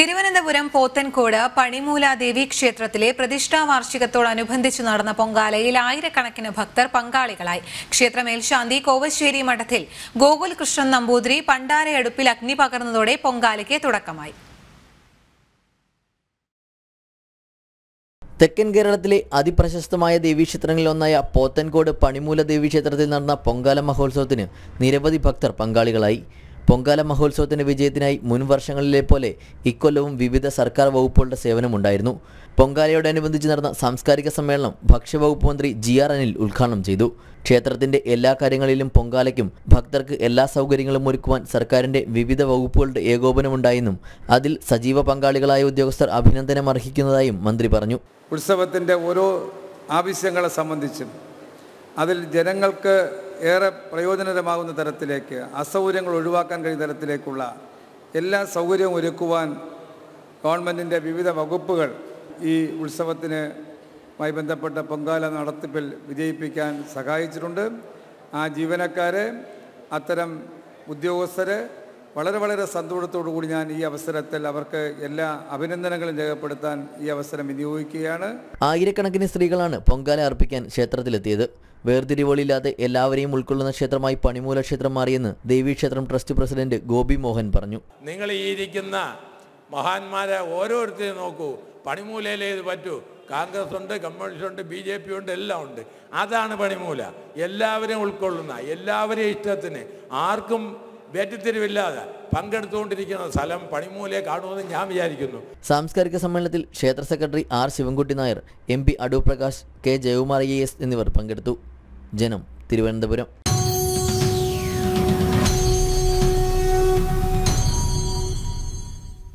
തിരുവനന്തപുരം പോത്തൻകോട് പണിമൂലാദേവി ക്ഷേത്രത്തിലെ പ്രതിഷ്ഠാ വാർഷികത്തോടനുബന്ധിച്ച് നടന്ന പൊങ്കാലയിൽ ആയിരക്കണക്കിന് ഭക്തർ പങ്കാളികളായി ക്ഷേത്രമേൽശാന്തി കോവശ്ശേരി മഠത്തിൽ ഗോകുൽ കൃഷ്ണൻ നമ്പൂതിരി പണ്ടാരയടുപ്പിൽ അഗ്നി പകർന്നതോടെ പൊങ്കാലയ്ക്ക് തുടക്കമായി തെക്കൻ കേരളത്തിലെ അതിപ്രശസ്തമായ ദേവീക്ഷേത്രങ്ങളിലൊന്നായ പോത്തൻകോട് പണിമൂല ദേവീക്ഷേത്രത്തിൽ നടന്ന പൊങ്കാല മഹോത്സവത്തിന് നിരവധി ഭക്തർ പങ്കാളികളായി പൊങ്കാല മഹോത്സവത്തിന്റെ വിജയത്തിനായി മുൻ വർഷങ്ങളിലെ പോലെ ഇക്കൊല്ലവും വിവിധ സർക്കാർ വകുപ്പുകളുടെ സേവനമുണ്ടായിരുന്നു പൊങ്കാലയോടനുബന്ധിച്ച് നടന്ന സാംസ്കാരിക സമ്മേളനം ഭക്ഷ്യവകുപ്പ് മന്ത്രി ജി ആർ അനിൽ ഉദ്ഘാടനം ചെയ്തു ക്ഷേത്രത്തിന്റെ എല്ലാ കാര്യങ്ങളിലും പൊങ്കാലയ്ക്കും ഭക്തർക്ക് എല്ലാ സൗകര്യങ്ങളും ഒരുക്കുവാൻ സർക്കാരിന്റെ വിവിധ വകുപ്പുകളുടെ ഏകോപനമുണ്ടായെന്നും അതിൽ സജീവ പങ്കാളികളായ ഉദ്യോഗസ്ഥർ അഭിനന്ദനം അർഹിക്കുന്നതായും മന്ത്രി പറഞ്ഞു ഉത്സവത്തിന്റെ ഓരോ ആവശ്യങ്ങളെ സംബന്ധിച്ചും അതിൽ ജനങ്ങൾക്ക് ഏറെ പ്രയോജനകരമാകുന്ന തരത്തിലേക്ക് അസൗകര്യങ്ങൾ ഒഴിവാക്കാൻ കഴിയുന്ന തരത്തിലേക്കുള്ള എല്ലാ സൗകര്യവും ഒരുക്കുവാൻ ഗവൺമെൻറ്റിൻ്റെ വിവിധ വകുപ്പുകൾ ഈ ഉത്സവത്തിന് മായി ബന്ധപ്പെട്ട പൊങ്കാല നടത്തിപ്പിൽ വിജയിപ്പിക്കാൻ സഹായിച്ചിട്ടുണ്ട് ആ ജീവനക്കാരെ അത്തരം ഉദ്യോഗസ്ഥരെ വളരെ വളരെ സന്തോഷത്തോടു കൂടി ഞാൻ ഈ അവസരത്തിൽ അവർക്ക് എല്ലാ അഭിനന്ദനങ്ങളും രേഖപ്പെടുത്താൻ ഈ അവസരം വിനിയോഗിക്കുകയാണ് ആയിരക്കണക്കിന് സ്ത്രീകളാണ് പൊങ്കാല അർപ്പിക്കാൻ ക്ഷേത്രത്തിലെത്തിയത് വേർതിരിവുകളില്ലാതെ എല്ലാവരെയും ഉൾക്കൊള്ളുന്ന ക്ഷേത്രമായി പണിമൂല ക്ഷേത്രം മാറിയെന്ന് ദേവീക്ഷേത്രം ട്രസ്റ്റ് പ്രസിഡന്റ് ഗോപി മോഹൻ പറഞ്ഞു നിങ്ങൾ ഈ മഹാന്മാരെ ഓരോരുത്തരെയും നോക്കൂ പണിമൂലയിലേ ഇത് പറ്റൂ കോൺഗ്രസ് ഉണ്ട് കമ്മ്യൂണിസ്റ്റ് ഉണ്ട് ബി ജെ പി ഉണ്ട് എല്ലാം ഉണ്ട് അതാണ് പണിമൂല എല്ലാവരെയും ഉൾക്കൊള്ളുന്ന എല്ലാവരെയും ഇഷ്ടത്തിന് ആർക്കും വേറ്റിത്തിരിവില്ലാതെ പങ്കെടുത്തുകൊണ്ടിരിക്കുന്ന സ്ഥലം പണിമൂലയെ കാണുമെന്ന് ഞാൻ വിചാരിക്കുന്നു സാംസ്കാരിക സമ്മേളനത്തിൽ ക്ഷേത്ര secretary R Sivankutty Nair M P Adoor Prakash K Jayakumar S എന്നിവർ പങ്കെടുത്തു ജനം തിരുവനന്തപുരം